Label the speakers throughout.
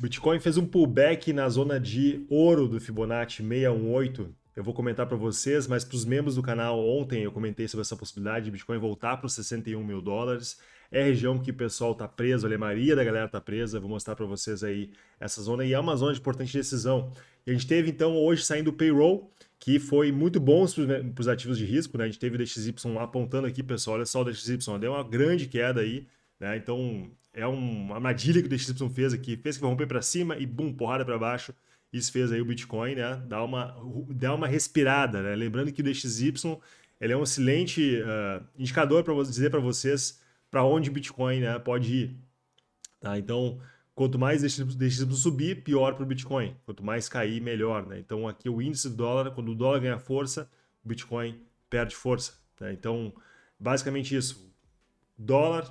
Speaker 1: Bitcoin fez um pullback na zona de ouro do Fibonacci 618. Eu vou comentar para vocês, mas para os membros do canal, ontem eu comentei sobre essa possibilidade de Bitcoin voltar para os 61 mil dólares. É região que o pessoal está preso, a maioria da galera está presa. Vou mostrar para vocês aí essa zona e é uma zona de importante decisão. E a gente teve então hoje saindo o payroll, que foi muito bom para os né, ativos de risco. Né? A gente teve o DXY apontando aqui, pessoal. Olha só o DXY, deu uma grande queda aí né? Então, é uma armadilha que o DXY fez aqui. Fez que vai romper para cima e, bum, porrada para baixo. Isso fez aí o Bitcoin, né? Dá uma, dá uma respirada, né? Lembrando que o DXY ele é um excelente uh, indicador para dizer para vocês para onde o Bitcoin né, pode ir. Tá? Então, quanto mais o DXY subir, pior para o Bitcoin. Quanto mais cair, melhor. Né? Então, aqui o índice do dólar, quando o dólar ganha força, o Bitcoin perde força. Tá? Então, basicamente isso. Dólar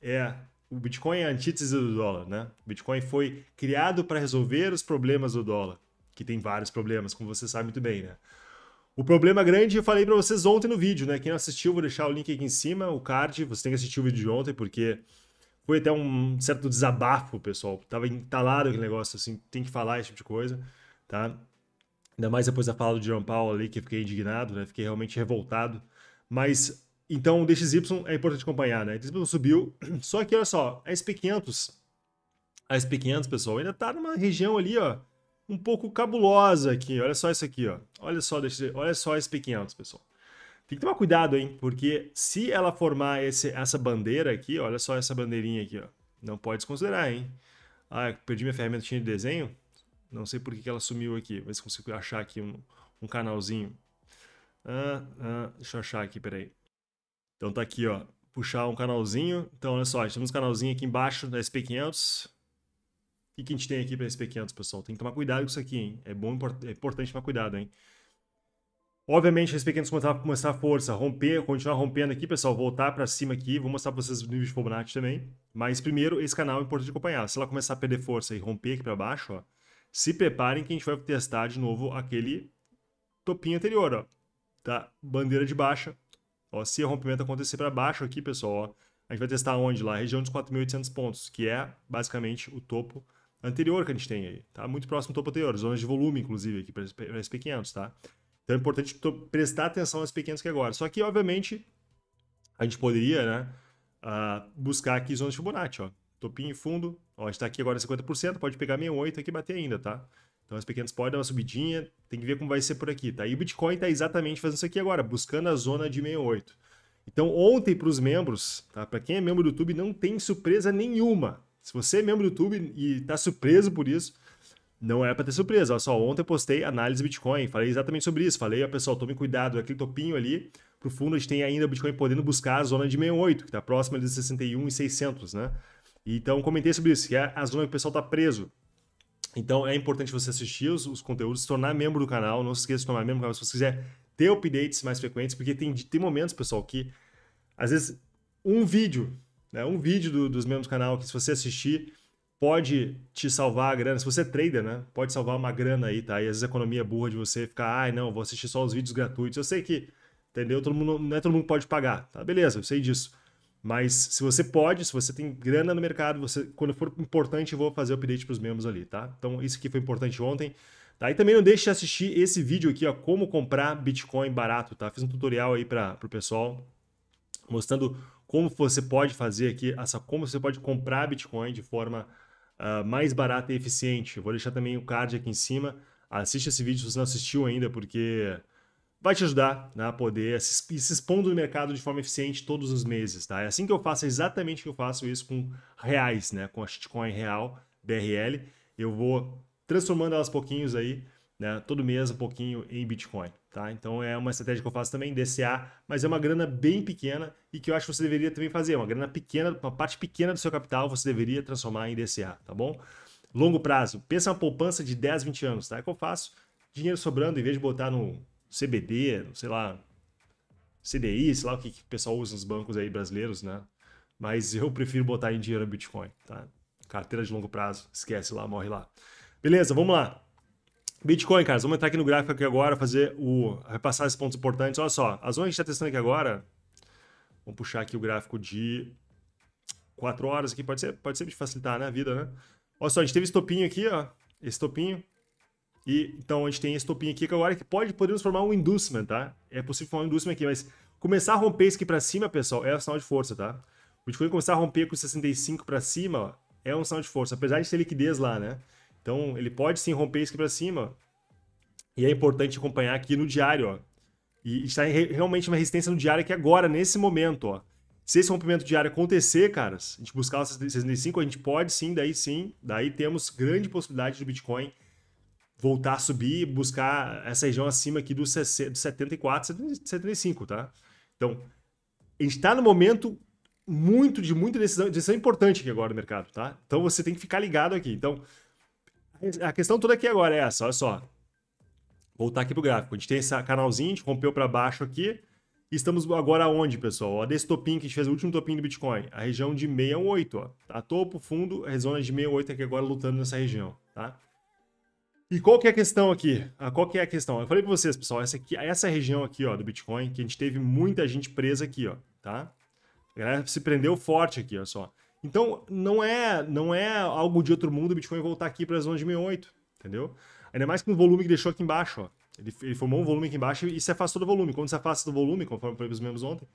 Speaker 1: é, o Bitcoin é a antítese do dólar, né? O Bitcoin foi criado para resolver os problemas do dólar, que tem vários problemas, como você sabe muito bem, né? O problema grande eu falei para vocês ontem no vídeo, né? Quem não assistiu, vou deixar o link aqui em cima, o card, você tem que assistir o vídeo de ontem, porque foi até um certo desabafo, pessoal. Tava entalado aquele negócio, assim, tem que falar esse tipo de coisa, tá? Ainda mais depois da fala do João Paulo ali, que eu fiquei indignado, né? Fiquei realmente revoltado. Mas então, o DXY é importante acompanhar, né? O DXY subiu, só que olha só, a SP500, a SP500, pessoal, ainda tá numa região ali, ó, um pouco cabulosa aqui. Olha só isso aqui, ó. Olha só, DXY, olha só a SP500, pessoal. Tem que tomar cuidado, hein? Porque se ela formar esse, essa bandeira aqui, olha só essa bandeirinha aqui, ó. Não pode desconsiderar, hein? Ah, perdi minha ferramentinha de desenho. Não sei por que, que ela sumiu aqui. Vê se consigo achar aqui um, um canalzinho. Ah, ah, deixa eu achar aqui, peraí. Então tá aqui, ó. Puxar um canalzinho. Então, olha só, a gente tem um canalzinho aqui embaixo da SP500. O que, que a gente tem aqui para SP500, pessoal? Tem que tomar cuidado com isso aqui, hein? É, bom, é importante tomar cuidado, hein? Obviamente, a SP500 começar, começar a força, romper, continuar rompendo aqui, pessoal, voltar para cima aqui. Vou mostrar para vocês o nível de Fibonacci também. Mas primeiro, esse canal é importante acompanhar. Se ela começar a perder força e romper aqui para baixo, ó, se preparem que a gente vai testar de novo aquele topinho anterior, ó. Tá? Bandeira de baixa, Ó, se o rompimento acontecer para baixo aqui, pessoal, ó, a gente vai testar onde lá? A região dos 4.800 pontos, que é basicamente o topo anterior que a gente tem aí, tá? Muito próximo do topo anterior, zonas de volume, inclusive, aqui para SP500, tá? Então é importante prestar atenção sp pequenos que agora. Só que, obviamente, a gente poderia, né, uh, buscar aqui zonas de Fibonacci, ó. Topinho e fundo, ó, a gente está aqui agora 50%, pode pegar 68 aqui e bater ainda, tá? Então as pequenas podem dar uma subidinha, tem que ver como vai ser por aqui, tá? E o Bitcoin está exatamente fazendo isso aqui agora, buscando a zona de 68. Então ontem para os membros, tá? Para quem é membro do YouTube não tem surpresa nenhuma. Se você é membro do YouTube e está surpreso por isso, não é para ter surpresa. Olha só, ontem eu postei análise Bitcoin, falei exatamente sobre isso. Falei, ó, pessoal, tome cuidado, aquele topinho ali, pro fundo a gente tem ainda o Bitcoin podendo buscar a zona de 68, que está próxima de 61 e 600, né? Então comentei sobre isso, que é a zona que o pessoal está preso. Então é importante você assistir os, os, conteúdos, se tornar membro do canal. Não se esqueça de tornar membro do canal se você quiser ter updates mais frequentes, porque tem, tem momentos, pessoal, que às vezes um vídeo, né, um vídeo do, dos membros do canal, que se você assistir, pode te salvar a grana. Se você é trader, né, pode salvar uma grana aí, tá? E às vezes a economia é burra de você ficar, ai, ah, não, vou assistir só os vídeos gratuitos. Eu sei que, entendeu? Todo mundo, não é todo mundo pode pagar, tá? Beleza, eu sei disso. Mas se você pode, se você tem grana no mercado, você quando for importante, eu vou fazer o update para os membros ali, tá? Então isso aqui foi importante ontem. Tá? E também não deixe de assistir esse vídeo aqui, ó, como comprar Bitcoin barato, tá? Fiz um tutorial aí para o pessoal mostrando como você pode fazer aqui, essa, como você pode comprar Bitcoin de forma uh, mais barata e eficiente. Vou deixar também o card aqui em cima. Assiste esse vídeo se você não assistiu ainda, porque vai te ajudar né, a poder se, se expondo no mercado de forma eficiente todos os meses, tá? É assim que eu faço, é exatamente que eu faço isso com reais, né? Com a shitcoin real, BRL. Eu vou transformando elas pouquinhos aí, né? Todo mês um pouquinho em Bitcoin, tá? Então é uma estratégia que eu faço também, DCA, mas é uma grana bem pequena e que eu acho que você deveria também fazer. Uma grana pequena, uma parte pequena do seu capital você deveria transformar em DCA, tá bom? Longo prazo, pensa uma poupança de 10, 20 anos, tá? É que eu faço dinheiro sobrando, em vez de botar no CBD, sei lá, CDI, sei lá o que, que o pessoal usa nos bancos aí brasileiros, né? Mas eu prefiro botar em dinheiro no Bitcoin, tá? Carteira de longo prazo, esquece lá, morre lá. Beleza, vamos lá. Bitcoin, cara, vamos entrar aqui no gráfico aqui agora, fazer o. repassar esses pontos importantes. Olha só, a zona que a gente está testando aqui agora. Vamos puxar aqui o gráfico de 4 horas aqui, pode ser, pode ser facilitar né, a vida, né? Olha só, a gente teve esse topinho aqui, ó. Esse topinho. E, então a gente tem esse topinho aqui que agora que pode, podemos formar um inducement, tá? É possível formar um inducement aqui, mas começar a romper isso aqui para cima, pessoal, é um sinal de força, tá? O Bitcoin começar a romper com 65 para cima, ó, é um sinal de força, apesar de ter liquidez lá, né? Então ele pode sim romper isso aqui para cima. E é importante acompanhar aqui no diário, ó. E está realmente uma resistência no diário aqui agora, nesse momento, ó. Se esse rompimento diário acontecer, caras, a gente buscar os 65, a gente pode sim, daí sim, daí temos grande possibilidade do Bitcoin voltar a subir e buscar essa região acima aqui dos 74, 75, tá? Então, a gente está no momento muito de muita decisão, decisão importante aqui agora no mercado, tá? Então você tem que ficar ligado aqui. Então, a questão toda aqui agora é essa, olha só. Voltar aqui pro gráfico. A gente tem esse canalzinho, a gente rompeu para baixo aqui. Estamos agora onde, pessoal? Ó, desse topinho que a gente fez o último topinho do Bitcoin, a região de 68, ó. Tá topo, fundo, a zona de 68 aqui agora lutando nessa região, tá? E qual que é a questão aqui? É. Ah, qual que é a questão? Eu falei para vocês, pessoal, essa, aqui, essa região aqui ó, do Bitcoin, que a gente teve muita gente presa aqui, ó, tá? A galera se prendeu forte aqui, olha só. Então, não é, não é algo de outro mundo o Bitcoin voltar aqui para as zonas de 68, entendeu? Ainda mais com o volume que deixou aqui embaixo, ó. Ele, ele formou um volume aqui embaixo e se afastou do volume. Quando se afasta do volume, conforme eu falei os membros ontem,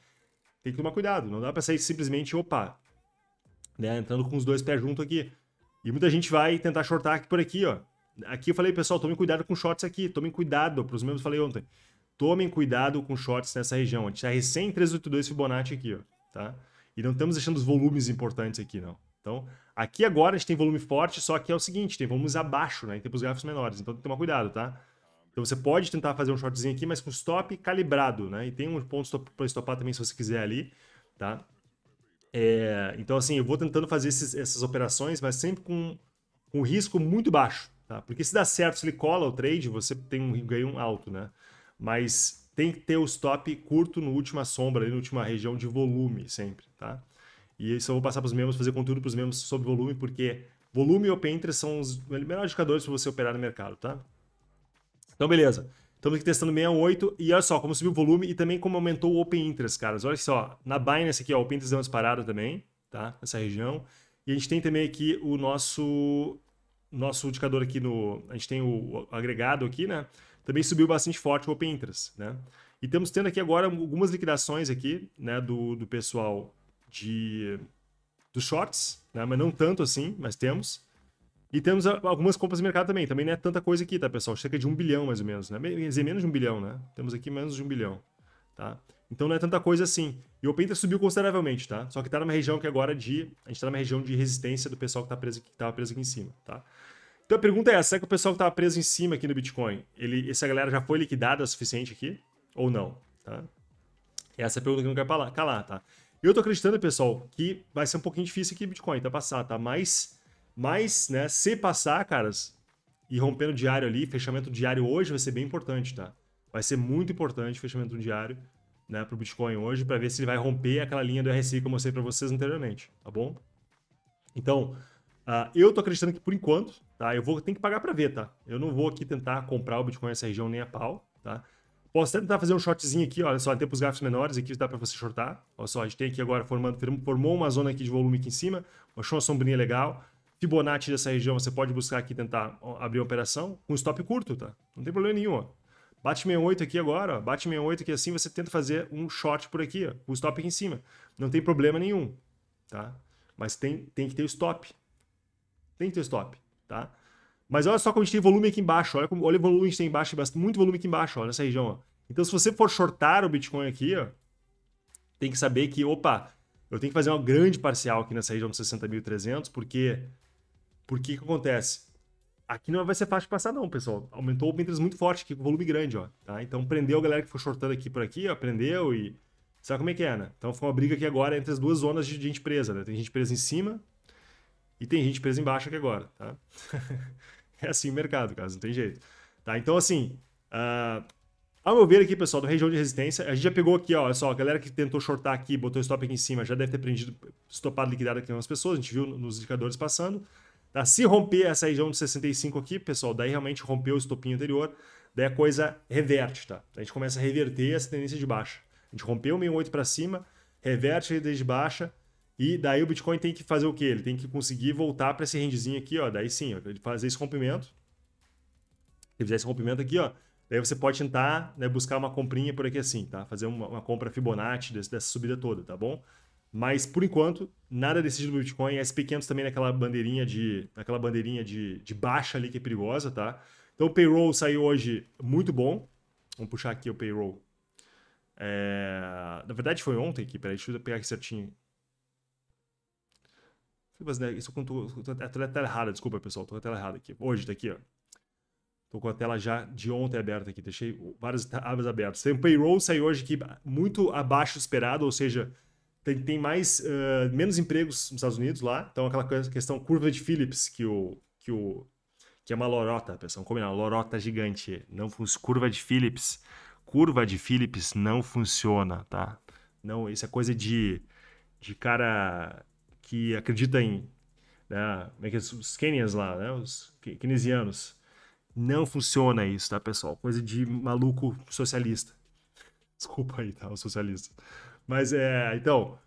Speaker 1: tem que tomar cuidado. Não dá para sair simplesmente, opa, né, entrando com os dois pés junto aqui. E muita gente vai tentar shortar aqui por aqui, ó. Aqui eu falei, pessoal, tomem cuidado com shorts aqui, tomem cuidado, para os membros falei ontem. Tomem cuidado com shorts nessa região. A gente está recém 382 Fibonacci aqui, ó, tá? E não estamos deixando os volumes importantes aqui, não. Então, aqui agora a gente tem volume forte, só que é o seguinte, tem volumes abaixo, né? Em tempos gráficos menores, então tem que tomar cuidado, tá? Então você pode tentar fazer um shortzinho aqui, mas com stop calibrado, né? E tem um ponto stop, para estopar também se você quiser ali, tá? É, então assim, eu vou tentando fazer esses, essas operações, mas sempre com, com risco muito baixo, Tá? Porque se dá certo, se ele cola o trade, você tem um ganho alto, né? Mas tem que ter o stop curto no última sombra, ali na última região de volume sempre, tá? E isso eu vou passar para os membros, fazer conteúdo para os membros sobre volume, porque volume e open interest são os melhores indicadores para você operar no mercado, tá? Então, beleza. Estamos aqui testando 68 e olha só como subiu o volume e também como aumentou o open interest, caras. Olha só, na Binance aqui, ó, o open interest deu uma disparada também, tá? Nessa região. E a gente tem também aqui o nosso nosso indicador aqui no. A gente tem o, agregado aqui, né? Também subiu bastante forte o Open Interest, né? E estamos tendo aqui agora algumas liquidações aqui, né? Do, do pessoal de dos shorts, né? Mas não tanto assim, mas temos. E temos algumas compras de mercado também. Também não é tanta coisa aqui, tá, pessoal? Cerca de um bilhão, mais ou menos, né? Menos de um bilhão, né? Temos aqui menos de um bilhão, tá? Então não é tanta coisa assim. E o Penta subiu consideravelmente, tá? Só que tá numa região que agora é de. A gente tá numa região de resistência do pessoal que, tá preso, que tava preso aqui em cima, tá? Então a pergunta é essa: será é que o pessoal que tava preso em cima aqui no Bitcoin, ele, essa galera já foi liquidada o suficiente aqui? Ou não? Tá? Essa é a pergunta que eu não quero calar, tá? Eu tô acreditando, pessoal, que vai ser um pouquinho difícil aqui Bitcoin, tá? Passar, tá? Mas, mas, né, se passar, caras, e rompendo diário ali, fechamento diário hoje vai ser bem importante, tá? Vai ser muito importante fechamento diário né, para o Bitcoin hoje, para ver se ele vai romper aquela linha do RSI que eu mostrei para vocês anteriormente, tá bom? Então, uh, eu tô acreditando que por enquanto, tá? Eu vou ter que pagar para ver, tá? Eu não vou aqui tentar comprar o Bitcoin nessa região nem a pau, tá? Posso até tentar fazer um shortzinho aqui, olha só, tem para os gráficos menores aqui, dá para você shortar. Olha só, a gente tem aqui agora formando, formou uma zona aqui de volume aqui em cima, achou uma sombrinha legal. Fibonacci dessa região, você pode buscar aqui tentar abrir uma operação com um stop curto, tá? Não tem problema nenhum, ó. Bate 68 aqui agora, ó. bate 68 aqui assim, você tenta fazer um short por aqui, ó, o stop aqui em cima. Não tem problema nenhum, tá? Mas tem, tem que ter o stop. Tem que ter o stop, tá? Mas olha só como a gente tem volume aqui embaixo, olha, como, olha o volume que a gente tem embaixo, muito volume aqui embaixo, olha essa região, ó. Então se você for shortar o Bitcoin aqui, ó, tem que saber que, opa, eu tenho que fazer uma grande parcial aqui nessa região de 60.300, porque, porque que acontece? Aqui não vai ser fácil de passar não, pessoal. Aumentou o Pinterest muito forte aqui, com volume grande, ó. Tá? Então prendeu a galera que foi shortando aqui por aqui, ó. Prendeu e... Sabe como é que é, né? Então foi uma briga aqui agora entre as duas zonas de gente presa, né? Tem gente presa em cima e tem gente presa embaixo aqui agora, tá? é assim o mercado, cara. não tem jeito. Tá? Então, assim... Uh... Ao meu ver aqui, pessoal, da região de resistência, a gente já pegou aqui, ó, olha só, a galera que tentou shortar aqui, botou stop aqui em cima, já deve ter prendido, stopado, liquidado aqui umas pessoas, a gente viu nos indicadores passando. Tá? Se romper essa região de 65 aqui, pessoal, daí realmente rompeu o estopinho anterior, daí a coisa reverte, tá? A gente começa a reverter essa tendência de baixa. A gente rompeu o 68 para cima, reverte a tendência de baixa, e daí o Bitcoin tem que fazer o quê? Ele tem que conseguir voltar para esse rendizinho aqui, ó. Daí sim, ó, ele fazer esse rompimento. Se ele fizer esse rompimento aqui, ó, daí você pode tentar né, buscar uma comprinha por aqui assim, tá? Fazer uma, uma compra Fibonacci desse, dessa subida toda, tá bom? Mas por enquanto, nada decidido no Bitcoin. SP500 também naquela é bandeirinha de naquela bandeirinha de, de baixa ali que é perigosa, tá? Então o payroll saiu hoje muito bom. Vamos puxar aqui o payroll. É... Na verdade foi ontem aqui, peraí, deixa eu pegar aqui certinho. Né, isso eu tô, a tela errada, desculpa pessoal, tô com a tela errada aqui. Hoje tá aqui, ó. Tô com a tela já de ontem aberta aqui, deixei várias abas abertas. Tem o payroll saiu hoje aqui muito abaixo do esperado, ou seja, tem, tem mais, uh, menos empregos nos Estados Unidos lá. Então, aquela questão curva de Phillips que o. Que o que é uma lorota, pessoal, combinar, lorota gigante, não curva de Phillips, curva de Phillips não funciona, tá? Não, isso é coisa de, de cara que acredita em, né, como é que é, os Kenyans lá, né, os keynesianos, não funciona isso, tá, pessoal? Coisa de maluco socialista. Desculpa aí, tá, o socialista. Mas é, então.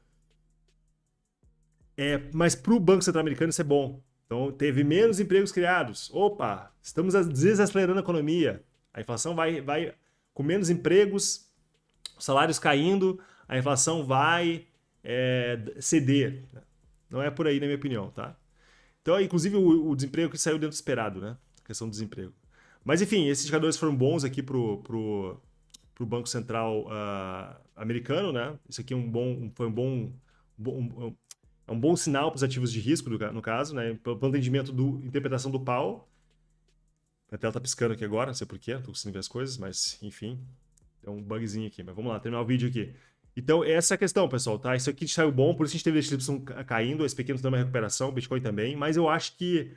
Speaker 1: É, mas para o Banco Central Americano isso é bom. Então, teve menos empregos criados. Opa, estamos desacelerando a economia. A inflação vai, vai com menos empregos, salários caindo, a inflação vai é, ceder. Não é por aí, na minha opinião, tá? Então, inclusive, o, o desemprego que saiu dentro do esperado, né? A questão do desemprego. Mas, enfim, esses indicadores foram bons aqui para pro, para o Banco Central uh, americano, né? Isso aqui é um bom, foi um bom, um, um, é um bom sinal para os ativos de risco, do, no caso, né? Para o entendimento do interpretação do pau. A tela está piscando aqui agora, não sei porquê, não tô conseguindo ver as coisas, mas enfim, é um bugzinho aqui. Mas vamos lá, terminar o vídeo aqui. Então, essa é a questão, pessoal, tá? Isso aqui saiu bom, por isso a gente teve a descrição caindo, esse pequeno deu uma recuperação, o Bitcoin também, mas eu acho que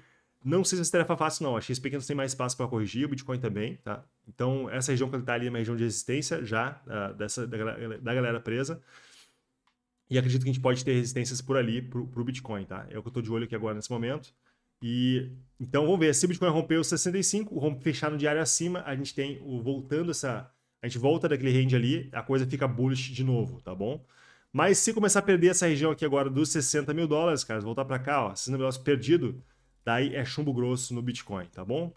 Speaker 1: não sei se essa tarefa é fácil, não. A XP não tem mais espaço para corrigir, o Bitcoin também, tá? Então, essa região que ele está ali é uma região de resistência já, uh, dessa, da, da, galera presa. E acredito que a gente pode ter resistências por ali, para o Bitcoin, tá? É o que eu estou de olho aqui agora nesse momento. E então vamos ver, se o Bitcoin romper os 65, rompe, fechar no diário acima, a gente tem o voltando essa, a gente volta daquele range ali, a coisa fica bullish de novo, tá bom? Mas se começar a perder essa região aqui agora dos 60 mil dólares, cara, voltar para cá, ó, 60 mil dólares perdido, daí é chumbo grosso no Bitcoin, tá bom?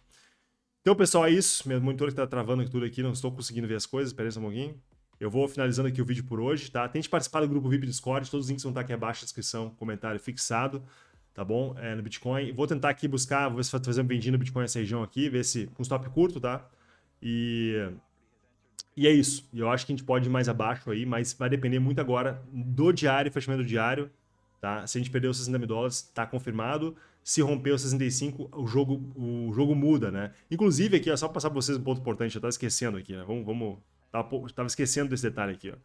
Speaker 1: Então, pessoal, é isso. Meu monitor que tá travando tudo aqui, não estou conseguindo ver as coisas, espera um pouquinho. Eu vou finalizando aqui o vídeo por hoje, tá? Tente participar do grupo VIP Discord, todos os links vão estar tá aqui abaixo na descrição, comentário fixado, tá bom? É, no Bitcoin. Vou tentar aqui buscar, vou ver se fazer um vendinho no Bitcoin nessa região aqui, ver se com um stop curto, tá? E e é isso. Eu acho que a gente pode ir mais abaixo aí, mas vai depender muito agora do diário, fechamento do diário Tá? Se a gente perder os 60 mil dólares, está confirmado. Se romper os 65, o jogo, o jogo muda, né? Inclusive aqui, ó, só passar para vocês um ponto importante, eu estava esquecendo aqui, né? Vamos, vamos... Tava, tava esquecendo desse detalhe aqui, ó.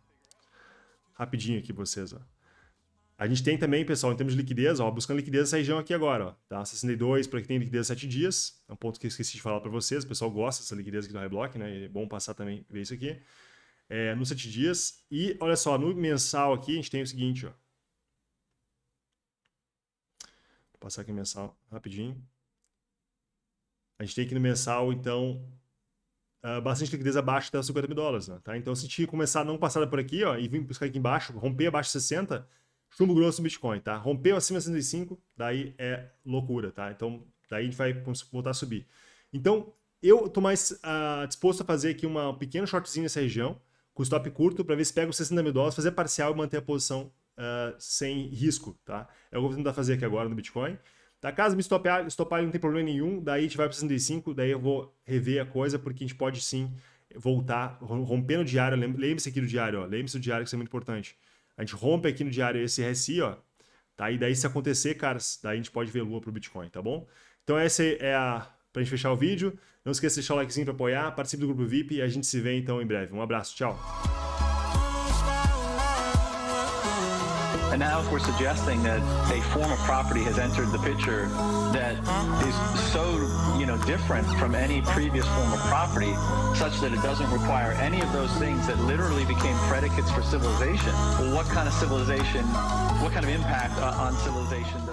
Speaker 1: Rapidinho aqui vocês, ó. A gente tem também, pessoal, em termos de liquidez, ó, buscando liquidez essa região aqui agora, ó, tá? 62 para quem tem liquidez 7 dias, é um ponto que eu esqueci de falar para vocês, o pessoal gosta dessa liquidez aqui do Reblock, né? E é bom passar também, ver isso aqui. É, nos 7 dias. E olha só, no mensal aqui a gente tem o seguinte, ó. Vou passar aqui mensal rapidinho. A gente tem aqui no mensal, então, uh, bastante liquidez abaixo dos 50 mil dólares, né? tá? Então, se a gente começar a não passar por aqui, ó, e vir buscar aqui embaixo, romper abaixo de 60, chumbo grosso no Bitcoin, tá? Rompeu acima de 65, daí é loucura, tá? Então, daí a gente vai voltar a subir. Então, eu tô mais uh, disposto a fazer aqui uma, um pequeno shortzinho nessa região, com stop curto, para ver se pega os 60 mil dólares, fazer parcial e manter a posição uh, sem risco, tá? É o que eu vou tentar fazer aqui agora no Bitcoin. Da tá, casa me estopar, estopar não tem problema nenhum, daí a gente vai para 65, daí eu vou rever a coisa, porque a gente pode sim voltar, rompendo o diário, lembre-se aqui do diário, lembre-se do diário que isso é muito importante. A gente rompe aqui no diário esse RSI, ó, tá? E daí se acontecer, cara, daí a gente pode ver lua para o Bitcoin, tá bom? Então essa é a a gente fechar o vídeo. Não esqueça de deixar o likezinho para apoiar, participe do grupo VIP e a gente se vê então em breve. Um abraço, tchau. And now if we're suggesting that a form of property has entered the picture that is so, you know, different from any previous form of property, such that it doesn't require any of those things that literally became predicates for civilization, well, what kind of civilization, what kind of impact uh, on civilization